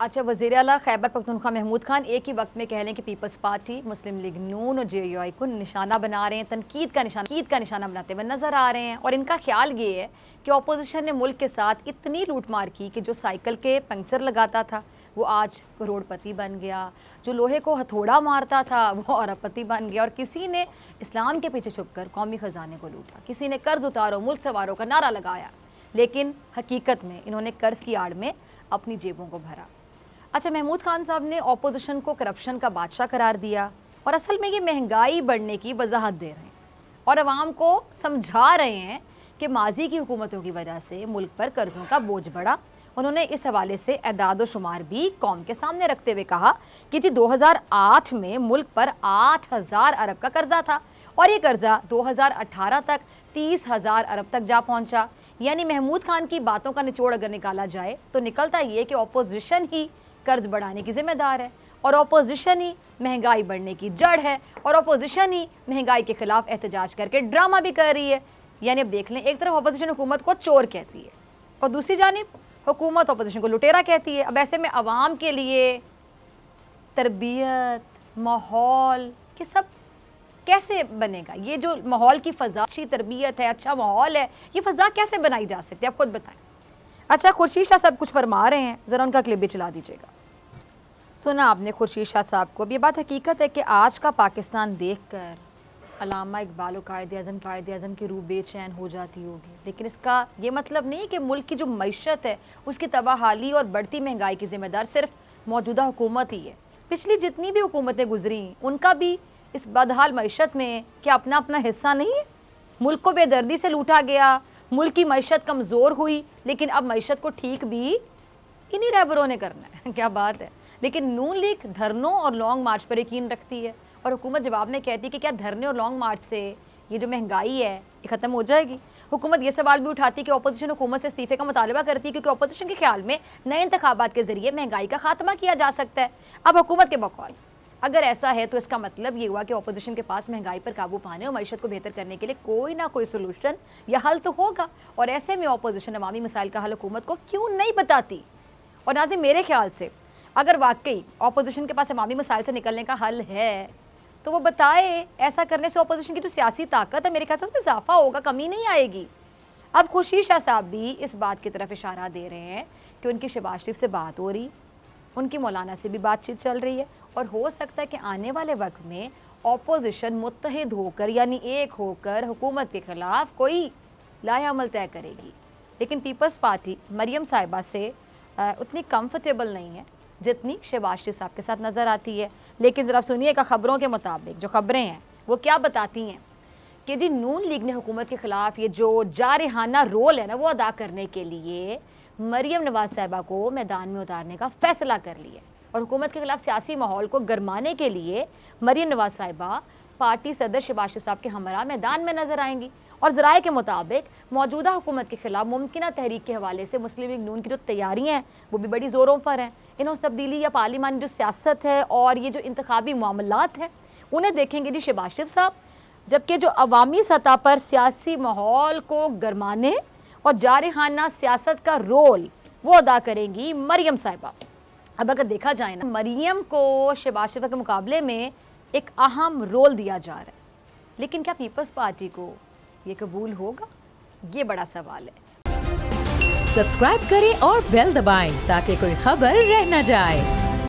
अच्छा वजीर अला खैबर पखतनख्वा महमूद खान एक ही वक्त में कह लें कि पीपल्स पार्टी मुस्लिम लीग नून और जे यू आई को निशाना बना रहे हैं तनकीद का निशान तनकीद का निशाना बनाते हुए नज़र आ रहे हैं और इनका ख्याल ये है कि अपोजिशन ने मुल्क के साथ इतनी लूट मार की कि जो साइकिल के पंक्चर लगाता था वो आज करोड़पति बन गया जो लोहे को हथौड़ा मारता था वो अरबपति बन गया और किसी ने इस्लाम के पीछे कर कौमी ख़जाने को लूटा किसी ने कर्ज़ उतारो मुल्क सवारों का नारा लगाया लेकिन हकीकत में इन्होंने कर्ज की आड़ में अपनी जेबों को भरा अच्छा महमूद खान साहब ने अपोजिशन को करप्शन का बादशाह करार दिया और असल में ये महंगाई बढ़ने की वजाहत दे रहे हैं और आवाम को समझा रहे हैं कि माजी की हुकूमतों की वजह से मुल्क पर कर्ज़ों का बोझ बढ़ा उन्होंने इस हवाले से अदाद व शुमार भी कौम के सामने रखते हुए कहा कि जी 2008 में मुल्क पर 8000 अरब का कर्जा था और ये कर्जा 2018 तक 30000 अरब तक जा पहुंचा यानी महमूद खान की बातों का निचोड़ अगर निकाला जाए तो निकलता ये कि ऑपोजिशन ही कर्ज बढ़ाने की जिम्मेदार है और अपोजिशन ही महंगाई बढ़ने की जड़ है और अपोजिशन ही महंगाई के खिलाफ एहतजाज करके ड्रामा भी कर रही है यानी अब देख लें एक तरफ अपोजिशन हुकूमत को चोर कहती है और दूसरी जानब हुकूमत अपोजिशन को लुटेरा कहती है अब ऐसे में आवाम के लिए तरबियत माहौल ये सब कैसे बनेगा ये जो माहौल की फ़ज़ा अच्छी तरबियत है अच्छा माहौल है ये फ़ज़ा कैसे बनाई जा सकती है आप खुद बताएं अच्छा खुर्शीद शाह साहब कुछ फरमा रहे हैं ज़रा उनका क्लिप भी चला दीजिएगा सुना आपने खुर्शीद शाह साहब को अब ये बात हकीकत है कि आज का पाकिस्तान देख कर अलामा इकबाल कायद अजम कायद अजम की रूह बेचैन हो जाती होगी लेकिन इसका ये मतलब नहीं कि मुल्क की जो मीशत है उसकी तबाहाली और बढ़ती महंगाई की जिम्मेदार सिर्फ मौजूदा हुकूमत ही है पिछली जितनी भी हुकूमतें गुजरी उनका भी इस बदहाल मीशत में क्या अपना अपना हिस्सा नहीं है मुल्क को बेदर्दी से लूटा गया मुल्क की मीशत कमज़ोर हुई लेकिन अब मीशत को ठीक भी इन्हीं रहबरों ने करना है क्या बात है लेकिन नून लीग धरनों और लॉन्ग मार्च पर यकीन रखती है और हुकूमत जवाब में कहती है कि क्या धरने और लॉन्ग मार्च से ये जो महंगाई है ये ख़त्म हो जाएगी हुकूमत ये सवाल भी उठाती है कि अपोजिशन हुकूमत से इस्तीफे का मुतालबा करती है क्योंकि अपोजिशन के ख्याल में नए इंतबात के जरिए महंगाई का खात्मा किया जा सकता है अब हुकूमत के बकौल अगर ऐसा है तो इसका मतलब ये हुआ कि ऑपोजिशन के पास महंगाई पर काबू पाने और मीशत को बेहतर करने के लिए कोई ना कोई सोल्यूशन या हल तो होगा और ऐसे में ऑपोजिशन अवामी मसाइल का हल हुकूमत को क्यों नहीं बताती और नाजिम मेरे ख्याल से अगर वाकई ऑपोजिशन के पास अवामी मसाइल से निकलने का हल है तो वो बताए ऐसा करने से ऑपोजिशन की जो तो सियासी ताकत है मेरे ख्याल से उसमें इजाफा होगा कमी नहीं आएगी अब खुशी शाह साहब भी इस बात की तरफ इशारा दे रहे हैं कि उनकी शबाज शरीफ से बात हो रही उनकी मौलाना से भी बातचीत चल रही है और हो सकता है कि आने वाले वक्त में अपोजिशन मुतहद होकर यानी एक होकर हुकूमत के ख़िलाफ़ कोई लायामल तय करेगी लेकिन पीपल्स पार्टी मरियम साहिबा से उतनी कंफर्टेबल नहीं है जितनी शहबाज शरीफ साहब के साथ नज़र आती है लेकिन ज़रा सुनिएगा ख़बरों के मुताबिक जो खबरें हैं वो क्या बताती हैं कि जी नून लीग ने हुकूमत के ख़िलाफ़ ये जो जारहाना रोल है ना वो अदा करने के लिए मरियम नवाज साहिबा को मैदान में उतारने का फ़ैसला कर लिया और हुकूमत के खिलाफ सियासी माहौल को गरमाने के लिए मरीम नवाज साहिबा पार्टी सदर शबाज शरीफ साहब के हमरा मैदान में नजर आएंगी और जराए के मुताबिक मौजूदा हुकूमत के खिलाफ मुमकिन तहरीक के हवाले से मुस्लिम लीग नून की जो तैयारियाँ हैं वो भी बड़ी ज़ोरों पर हैं इन्होंने तब्दीली या पार्लिमानी जो सियासत है और ये जो इंतबी मामला हैं उन्हें देखेंगे जी शबाज शरीफ साहब जबकि जो अवामी सतह पर सियासी माहौल को गरमाने और जारहाना सियासत का रोल वो अदा करेंगी मरियम साहिबा अब अगर देखा जाए ना मरीम को शहबाज शरीफ के मुकाबले में एक अहम रोल दिया जा रहा है लेकिन क्या पीपल्स पार्टी को ये कबूल होगा ये बड़ा सवाल है सब्सक्राइब करें और बेल दबाएं ताकि कोई खबर रह न जाए